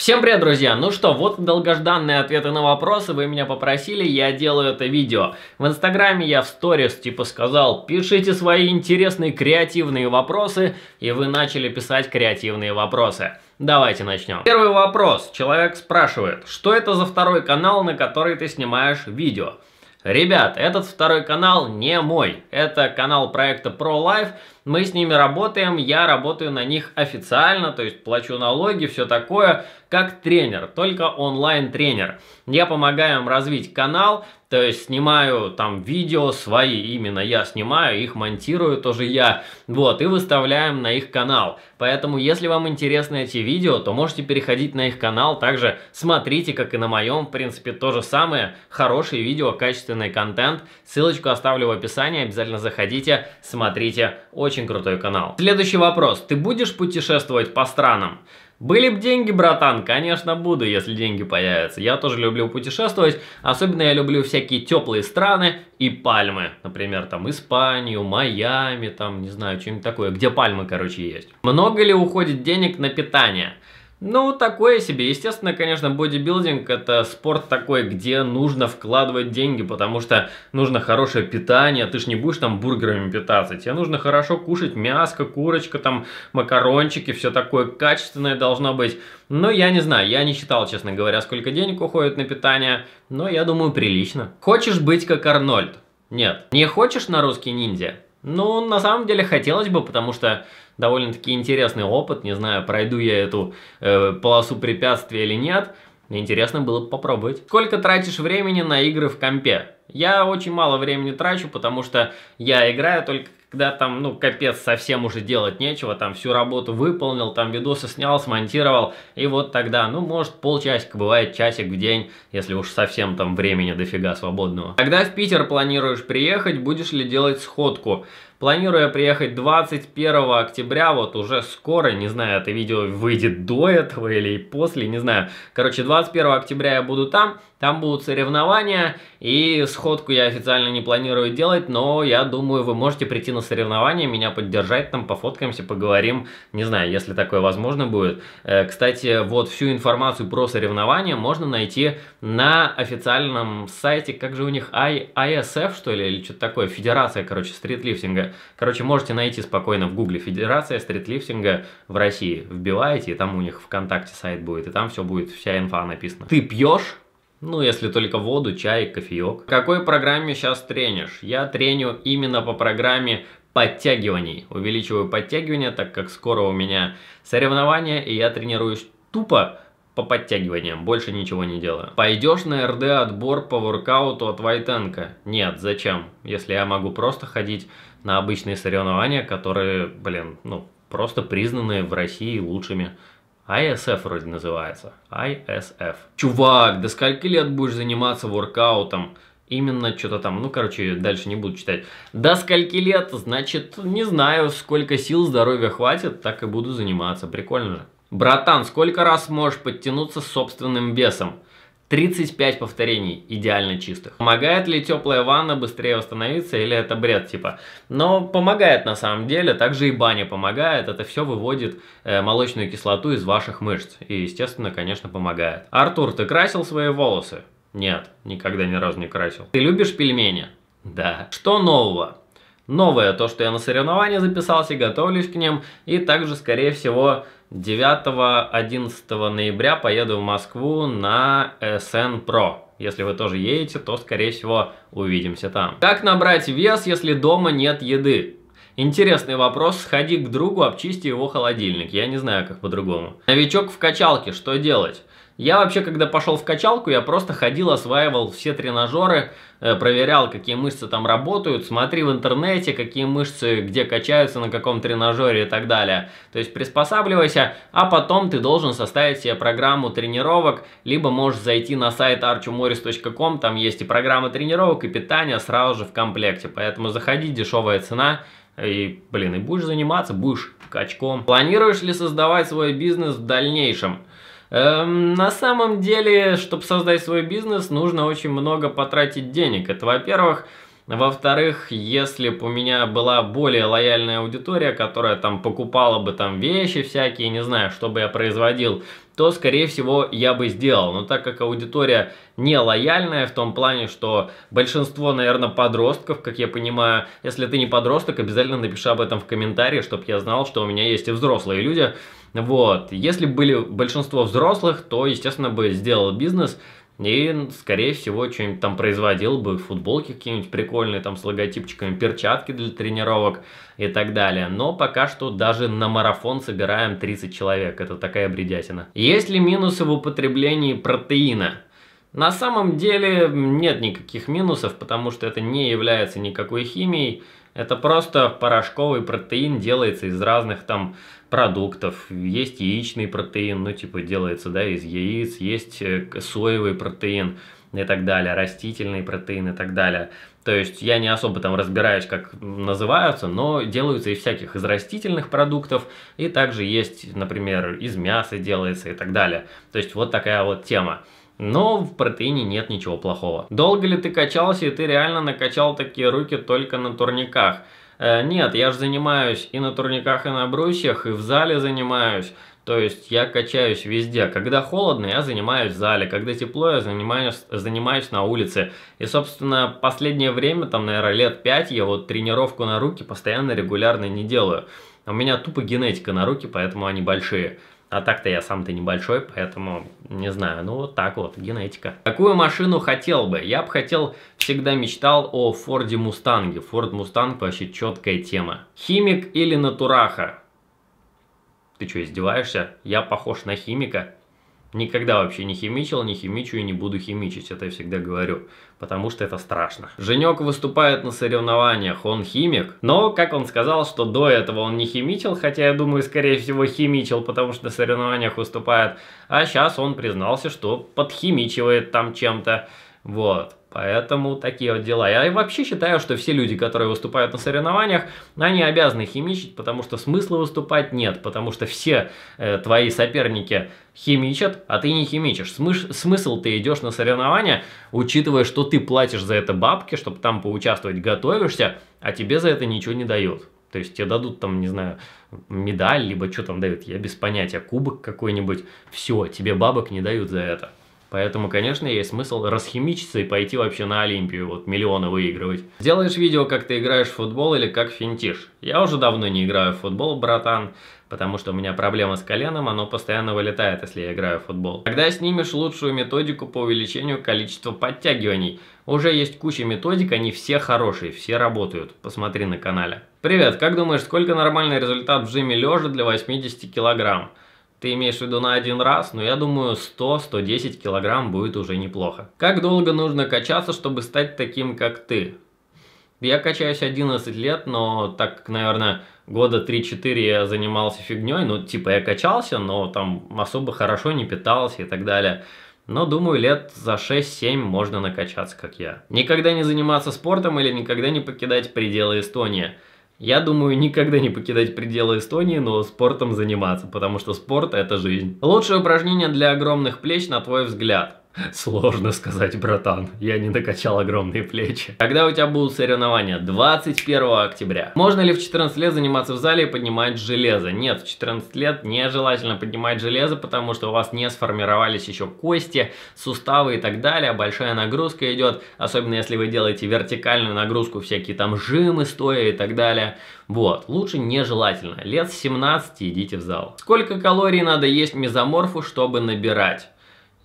Всем привет, друзья! Ну что, вот долгожданные ответы на вопросы, вы меня попросили, я делаю это видео. В инстаграме я в сторис типа сказал, пишите свои интересные креативные вопросы, и вы начали писать креативные вопросы. Давайте начнем. Первый вопрос. Человек спрашивает, что это за второй канал, на который ты снимаешь видео? Ребят, этот второй канал не мой. Это канал проекта ProLife, мы с ними работаем, я работаю на них официально, то есть плачу налоги, все такое, как тренер, только онлайн-тренер. Я помогаю им развить канал, то есть снимаю там видео свои, именно я снимаю, их монтирую тоже я, вот, и выставляем на их канал. Поэтому, если вам интересны эти видео, то можете переходить на их канал, также смотрите, как и на моем, в принципе, то же самое, хорошие видео, качественный контент, ссылочку оставлю в описании, обязательно заходите, смотрите, очень очень крутой канал. Следующий вопрос. Ты будешь путешествовать по странам? Были бы деньги, братан, конечно, буду, если деньги появятся. Я тоже люблю путешествовать, особенно я люблю всякие теплые страны и пальмы. Например, там Испанию, Майами, там, не знаю, что-нибудь такое, где пальмы, короче, есть. Много ли уходит денег на питание? Ну, такое себе. Естественно, конечно, бодибилдинг – это спорт такой, где нужно вкладывать деньги, потому что нужно хорошее питание, ты ж не будешь там бургерами питаться, тебе нужно хорошо кушать мяско, курочка, там, макарончики, все такое качественное должно быть. Но я не знаю, я не считал, честно говоря, сколько денег уходит на питание, но я думаю, прилично. Хочешь быть как Арнольд? Нет. Не хочешь на русский ниндзя? Ну, на самом деле хотелось бы, потому что довольно-таки интересный опыт. Не знаю, пройду я эту э, полосу препятствий или нет. Интересно было бы попробовать. Сколько тратишь времени на игры в компе? Я очень мало времени трачу, потому что я играю только когда там, ну, капец, совсем уже делать нечего, там всю работу выполнил, там видосы снял, смонтировал, и вот тогда, ну, может, полчасика, бывает часик в день, если уж совсем там времени дофига свободного. Когда в Питер планируешь приехать, будешь ли делать сходку? Планируя приехать 21 октября, вот уже скоро, не знаю, это видео выйдет до этого или после, не знаю. Короче, 21 октября я буду там, там будут соревнования, и сходку я официально не планирую делать, но я думаю, вы можете прийти на соревнования, меня поддержать, там пофоткаемся, поговорим, не знаю, если такое возможно будет. Э, кстати, вот всю информацию про соревнования можно найти на официальном сайте, как же у них, I ISF, что ли, или что-то такое, Федерация, короче, стритлифтинга. Короче, можете найти спокойно в гугле Федерация стритлифтинга в России. Вбиваете, и там у них ВКонтакте сайт будет, и там все будет, вся инфа написана. Ты пьешь? Ну, если только воду, чай, кофеек. В какой программе сейчас тренишь? Я треню именно по программе подтягиваний. Увеличиваю подтягивания, так как скоро у меня соревнования, и я тренируюсь тупо по подтягиваниям, больше ничего не делаю. Пойдешь на РД отбор по воркауту от Вайтенко? Нет, зачем? Если я могу просто ходить на обычные соревнования, которые, блин, ну, просто признаны в России лучшими. ISF а вроде называется. ISF. А Чувак, до скольки лет будешь заниматься воркаутом? Именно что-то там, ну, короче, дальше не буду читать. До скольки лет, значит, не знаю, сколько сил, здоровья хватит, так и буду заниматься. Прикольно же. Братан, сколько раз можешь подтянуться с собственным весом? 35 повторений идеально чистых. Помогает ли теплая ванна быстрее восстановиться или это бред типа? Но помогает на самом деле, также и баня помогает, это все выводит э, молочную кислоту из ваших мышц и естественно, конечно, помогает. Артур, ты красил свои волосы? Нет, никогда ни разу не красил. Ты любишь пельмени? Да. Что нового? Новое то, что я на соревнования записался, готовлюсь к ним и также, скорее всего, 9-11 ноября поеду в Москву на SN Pro. Если вы тоже едете, то, скорее всего, увидимся там. Как набрать вес, если дома нет еды? Интересный вопрос. Сходи к другу, обчисти его холодильник. Я не знаю, как по-другому. Новичок в качалке, что делать? Я вообще, когда пошел в качалку, я просто ходил, осваивал все тренажеры, э, проверял, какие мышцы там работают, смотри в интернете, какие мышцы где качаются, на каком тренажере и так далее. То есть приспосабливайся, а потом ты должен составить себе программу тренировок, либо можешь зайти на сайт archumoris.com, там есть и программа тренировок, и питание сразу же в комплекте. Поэтому заходи, дешевая цена, и, блин, и будешь заниматься, будешь качком. Планируешь ли создавать свой бизнес в дальнейшем? Эм, на самом деле, чтобы создать свой бизнес, нужно очень много потратить денег. Это, во-первых, во-вторых, если бы у меня была более лояльная аудитория, которая там покупала бы там вещи всякие, не знаю, что бы я производил, то, скорее всего, я бы сделал. Но так как аудитория не лояльная в том плане, что большинство, наверное, подростков, как я понимаю, если ты не подросток, обязательно напиши об этом в комментарии, чтобы я знал, что у меня есть и взрослые люди. Вот, если бы были большинство взрослых, то, естественно, бы сделал бизнес – и, скорее всего, что-нибудь там производил бы, футболки какие-нибудь прикольные, там с логотипчиками, перчатки для тренировок и так далее. Но пока что даже на марафон собираем 30 человек, это такая бредятина. Есть ли минусы в употреблении протеина? На самом деле нет никаких минусов, потому что это не является никакой химией, это просто порошковый протеин делается из разных там продуктов. Есть яичный протеин, ну типа делается да, из яиц, есть э, соевый протеин и так далее, растительный протеин и так далее. То есть я не особо там разбираюсь, как называются, но делаются из всяких, из растительных продуктов, и также есть, например, из мяса делается и так далее. То есть вот такая вот тема. Но в протеине нет ничего плохого. Долго ли ты качался и ты реально накачал такие руки только на турниках? Э, нет, я же занимаюсь и на турниках, и на брусьях, и в зале занимаюсь. То есть я качаюсь везде. Когда холодно, я занимаюсь в зале. Когда тепло, я занимаюсь, занимаюсь на улице. И, собственно, последнее время, там, наверное, лет 5, я вот тренировку на руки постоянно регулярно не делаю. У меня тупо генетика на руки, поэтому они большие. А так-то я сам-то небольшой, поэтому не знаю. Ну, вот так вот, генетика. Какую машину хотел бы? Я бы хотел, всегда мечтал о Форде Мустанге. Форд Мустанг вообще четкая тема. Химик или натураха? Ты что, издеваешься? Я похож на химика? Никогда вообще не химичил, не химичу и не буду химичить, это я всегда говорю, потому что это страшно. Женек выступает на соревнованиях, он химик, но, как он сказал, что до этого он не химичил, хотя я думаю, скорее всего, химичил, потому что на соревнованиях выступает, а сейчас он признался, что подхимичивает там чем-то, вот. Поэтому такие вот дела. Я вообще считаю, что все люди, которые выступают на соревнованиях, они обязаны химичить, потому что смысла выступать нет, потому что все э, твои соперники химичат, а ты не химичишь. Смыш смысл ты идешь на соревнования, учитывая, что ты платишь за это бабки, чтобы там поучаствовать, готовишься, а тебе за это ничего не дают. То есть тебе дадут там, не знаю, медаль, либо что там дают, я без понятия, кубок какой-нибудь, все, тебе бабок не дают за это. Поэтому, конечно, есть смысл расхимичиться и пойти вообще на Олимпию, вот миллионы выигрывать. Сделаешь видео, как ты играешь в футбол или как финтиш? Я уже давно не играю в футбол, братан, потому что у меня проблема с коленом, оно постоянно вылетает, если я играю в футбол. Тогда снимешь лучшую методику по увеличению количества подтягиваний. Уже есть куча методик, они все хорошие, все работают. Посмотри на канале. Привет, как думаешь, сколько нормальный результат в жиме лежа для 80 килограмм? Ты имеешь в виду на один раз, но ну, я думаю 100-110 килограмм будет уже неплохо. Как долго нужно качаться, чтобы стать таким, как ты? Я качаюсь 11 лет, но так как, наверное, года 3-4 я занимался фигней, ну, типа, я качался, но там особо хорошо не питался и так далее. Но, думаю, лет за 6-7 можно накачаться, как я. Никогда не заниматься спортом или никогда не покидать пределы Эстонии – я думаю, никогда не покидать пределы Эстонии, но спортом заниматься, потому что спорт – это жизнь. Лучшее упражнение для огромных плеч, на твой взгляд? Сложно сказать, братан, я не накачал огромные плечи. Когда у тебя будут соревнования? 21 октября. Можно ли в 14 лет заниматься в зале и поднимать железо? Нет, в 14 лет нежелательно поднимать железо, потому что у вас не сформировались еще кости, суставы и так далее. Большая нагрузка идет, особенно если вы делаете вертикальную нагрузку, всякие там жимы стоя и так далее. Вот, лучше нежелательно. Лет с 17 идите в зал. Сколько калорий надо есть мезоморфу, чтобы набирать?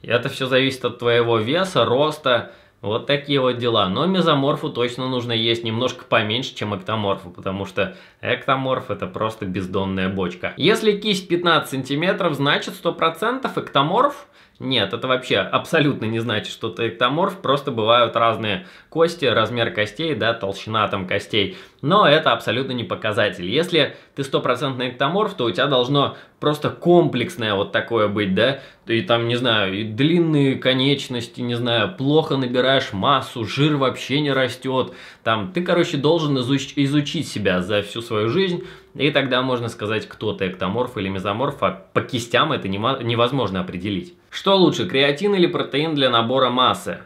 Это все зависит от твоего веса, роста, вот такие вот дела. Но мезоморфу точно нужно есть немножко поменьше, чем эктоморфу, потому что эктоморф это просто бездонная бочка. Если кисть 15 сантиметров, значит 100% эктоморф? Нет, это вообще абсолютно не значит, что ты эктоморф, просто бывают разные кости, размер костей, да, толщина там костей. Но это абсолютно не показатель. Если ты стопроцентный эктоморф, то у тебя должно просто комплексное вот такое быть, да? И там, не знаю, и длинные конечности, не знаю, плохо набираешь массу, жир вообще не растет. Там, ты, короче, должен изуч изучить себя за всю свою жизнь, и тогда можно сказать, кто ты, эктоморф или мезоморф, а по кистям это невозможно определить. Что лучше, креатин или протеин для набора массы?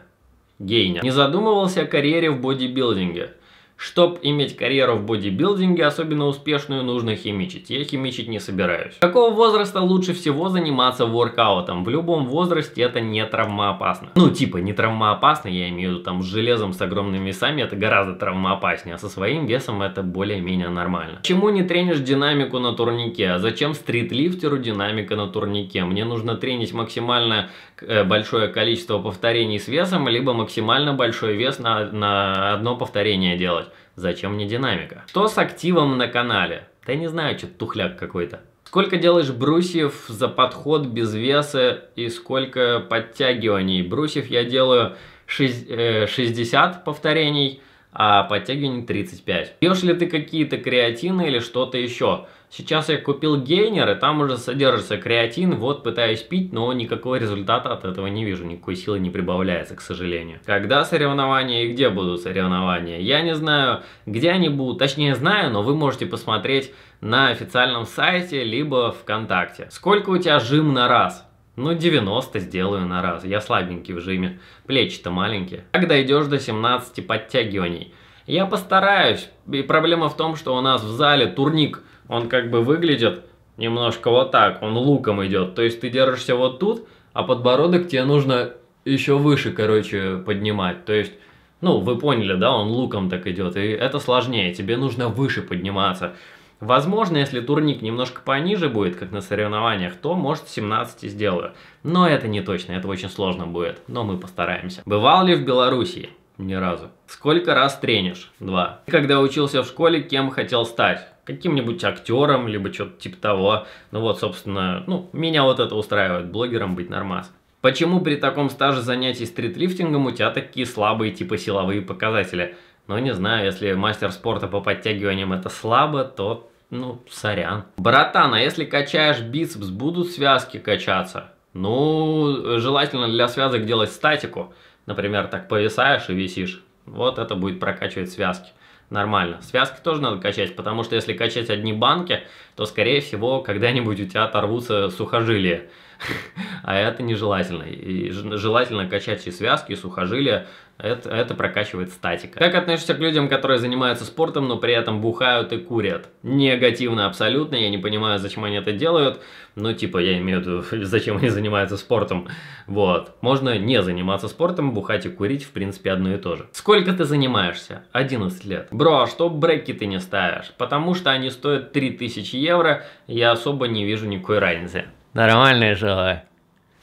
Гейня. Не задумывался о карьере в бодибилдинге. Чтобы иметь карьеру в бодибилдинге, особенно успешную, нужно химичить. Я химичить не собираюсь. Какого возраста лучше всего заниматься воркаутом? В любом возрасте это не травмоопасно. Ну, типа, не травмоопасно, я имею в виду там с железом, с огромными весами, это гораздо травмоопаснее, а со своим весом это более-менее нормально. Чему не тренишь динамику на турнике? А зачем стритлифтеру динамика на турнике? Мне нужно тренить максимально Э, большое количество повторений с весом, либо максимально большой вес на, на одно повторение делать. Зачем мне динамика? Что с активом на канале? Да я не знаю, что тухляк какой-то. Сколько делаешь брусьев за подход без веса и сколько подтягиваний? Брусьев я делаю 60 э, повторений, а подтягиваний 35. Пьешь ли ты какие-то креатины или что-то еще? Сейчас я купил гейнер, и там уже содержится креатин. Вот пытаюсь пить, но никакого результата от этого не вижу. Никакой силы не прибавляется, к сожалению. Когда соревнования и где будут соревнования? Я не знаю, где они будут. Точнее, знаю, но вы можете посмотреть на официальном сайте, либо ВКонтакте. Сколько у тебя жим на раз? Ну, 90 сделаю на раз. Я слабенький в жиме. Плечи-то маленькие. Как дойдешь до 17 подтягиваний? Я постараюсь. И проблема в том, что у нас в зале турник он как бы выглядит немножко вот так, он луком идет. То есть ты держишься вот тут, а подбородок тебе нужно еще выше, короче, поднимать. То есть, ну, вы поняли, да, он луком так идет, и это сложнее, тебе нужно выше подниматься. Возможно, если турник немножко пониже будет, как на соревнованиях, то, может, 17 и сделаю. Но это не точно, это очень сложно будет, но мы постараемся. Бывал ли в Белоруссии? Ни разу. Сколько раз тренишь? Два. Когда учился в школе, кем хотел стать? каким-нибудь актером, либо что-то типа того. Ну вот, собственно, ну, меня вот это устраивает, блогером быть нормас. Почему при таком стаже занятий стритлифтингом у тебя такие слабые типа силовые показатели? Ну, не знаю, если мастер спорта по подтягиваниям это слабо, то, ну, сорян. Братан, а если качаешь бицепс, будут связки качаться? Ну, желательно для связок делать статику. Например, так повисаешь и висишь. Вот это будет прокачивать связки нормально. Связки тоже надо качать, потому что если качать одни банки, то, скорее всего, когда-нибудь у тебя оторвутся сухожилия. а это нежелательно. И желательно качать и связки, и сухожилия, это, это прокачивает статика. Как относишься к людям, которые занимаются спортом, но при этом бухают и курят? Негативно абсолютно, я не понимаю, зачем они это делают, но ну, типа я имею в виду, зачем они занимаются спортом. Вот. Можно не заниматься спортом, бухать и курить, в принципе, одно и то же. Сколько ты занимаешься? 11 лет. Бро, а что бреки ты не ставишь? Потому что они стоят 3000 евро, я особо не вижу никакой разницы. Нормальные жила.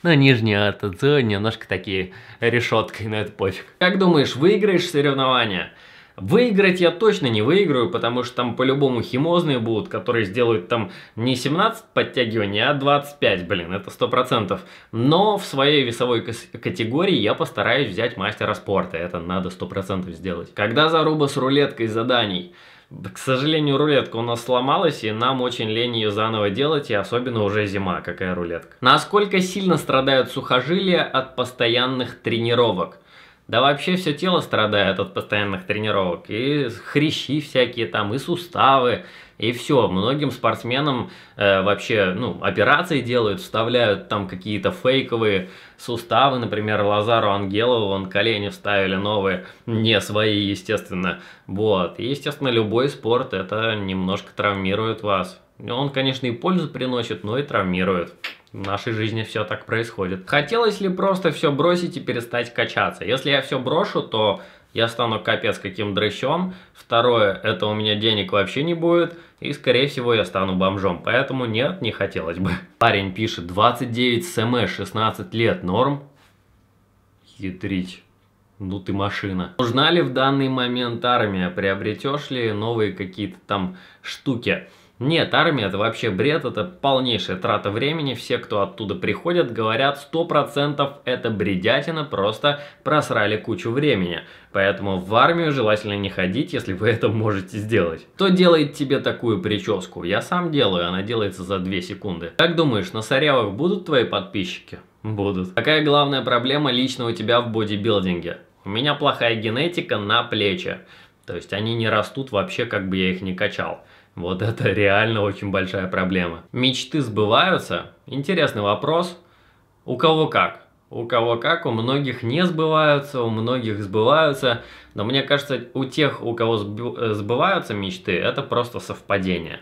Ну, нижняя от отзыва немножко такие решеткой, но это пофиг. Как думаешь, выиграешь соревнования? Выиграть я точно не выиграю, потому что там по-любому химозные будут, которые сделают там не 17 подтягиваний, а 25, блин, это 100%. Но в своей весовой категории я постараюсь взять мастера спорта, это надо 100% сделать. Когда заруба с рулеткой заданий? к сожалению, рулетка у нас сломалась, и нам очень лень ее заново делать, и особенно уже зима, какая рулетка. Насколько сильно страдают сухожилия от постоянных тренировок? Да вообще все тело страдает от постоянных тренировок, и хрящи всякие там, и суставы, и все, многим спортсменам э, вообще, ну, операции делают, вставляют там какие-то фейковые суставы, например, Лазару Ангелову, он колени вставили новые, не свои, естественно. Вот, и, естественно, любой спорт это немножко травмирует вас. Он, конечно, и пользу приносит, но и травмирует. В нашей жизни все так происходит. Хотелось ли просто все бросить и перестать качаться? Если я все брошу, то я стану капец каким дрыщом. Второе, это у меня денег вообще не будет. И, скорее всего, я стану бомжом. Поэтому нет, не хотелось бы. Парень пишет, 29 см, 16 лет, норм? Ядрить. Ну ты машина. Нужна ли в данный момент армия? Приобретешь ли новые какие-то там штуки? Нет, армия это вообще бред, это полнейшая трата времени. Все, кто оттуда приходят, говорят, 100% это бредятина, просто просрали кучу времени. Поэтому в армию желательно не ходить, если вы это можете сделать. Кто делает тебе такую прическу? Я сам делаю, она делается за 2 секунды. Как думаешь, на Сарявах будут твои подписчики? Будут. Какая главная проблема лично у тебя в бодибилдинге? У меня плохая генетика на плечи. То есть они не растут вообще, как бы я их не качал. Вот это реально очень большая проблема. Мечты сбываются? Интересный вопрос. У кого как? У кого как, у многих не сбываются, у многих сбываются. Но мне кажется, у тех, у кого э, сбываются мечты, это просто совпадение.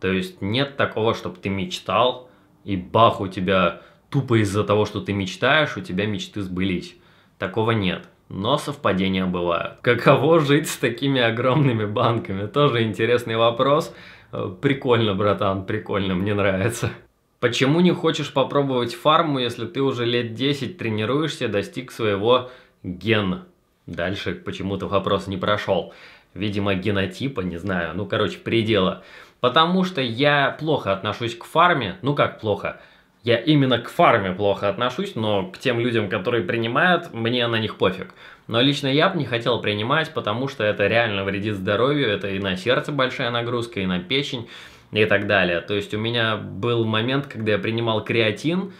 То есть нет такого, чтобы ты мечтал, и бах, у тебя тупо из-за того, что ты мечтаешь, у тебя мечты сбылись. Такого нет но совпадения бывают. Каково жить с такими огромными банками? Тоже интересный вопрос. Э, прикольно, братан, прикольно, мне нравится. Почему не хочешь попробовать фарму, если ты уже лет 10 тренируешься, достиг своего гена? Дальше почему-то вопрос не прошел. Видимо, генотипа, не знаю, ну короче, предела. Потому что я плохо отношусь к фарме, ну как плохо – я именно к фарме плохо отношусь, но к тем людям, которые принимают, мне на них пофиг. Но лично я бы не хотел принимать, потому что это реально вредит здоровью, это и на сердце большая нагрузка, и на печень, и так далее. То есть у меня был момент, когда я принимал креатин,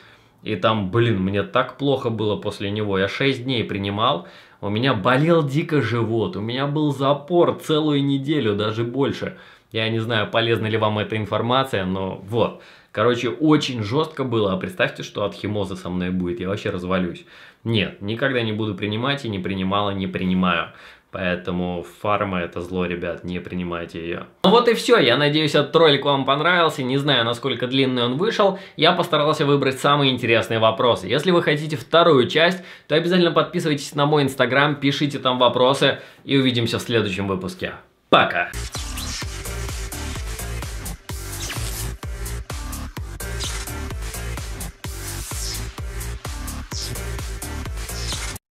и там, блин, мне так плохо было после него. Я 6 дней принимал, у меня болел дико живот, у меня был запор целую неделю, даже больше. Я не знаю, полезна ли вам эта информация, но вот. Короче, очень жестко было, а представьте, что от химоза со мной будет, я вообще развалюсь. Нет, никогда не буду принимать и не принимала, не принимаю. Поэтому фарма это зло, ребят, не принимайте ее. Ну вот и все, я надеюсь этот ролик вам понравился, не знаю насколько длинный он вышел, я постарался выбрать самые интересные вопросы. Если вы хотите вторую часть, то обязательно подписывайтесь на мой инстаграм, пишите там вопросы и увидимся в следующем выпуске. Пока!